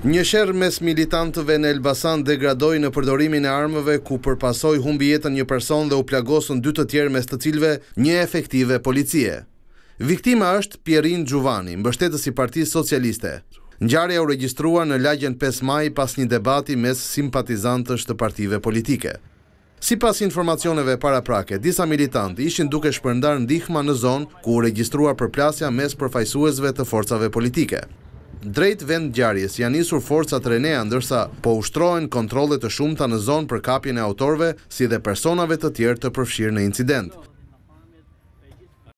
Një shërë mes militantëve në Elbasan degradoj në përdorimin e armëve ku përpasoj humbi jetën një person dhe u plagosën dy të tjerë mes të cilve një efektive policie. Viktima është Pierin Gjuvani, mbështetës i Parti socialiste. Njarëja u registrua në lagjen 5 maj pas një debati mes simpatizantës të partive politike. Si pas informacioneve para prake, disa militantë ishin duke shpërndar ndihma në zonë ku u registrua përplasja mes përfajsuesve të forcave politike drejt vend gjarjes janë njësur forcat Renea, ndërsa po ushtrojnë kontrole të shumëta në zonë për kapjen e autorve si dhe personave të tjerë të përfshirë në incident.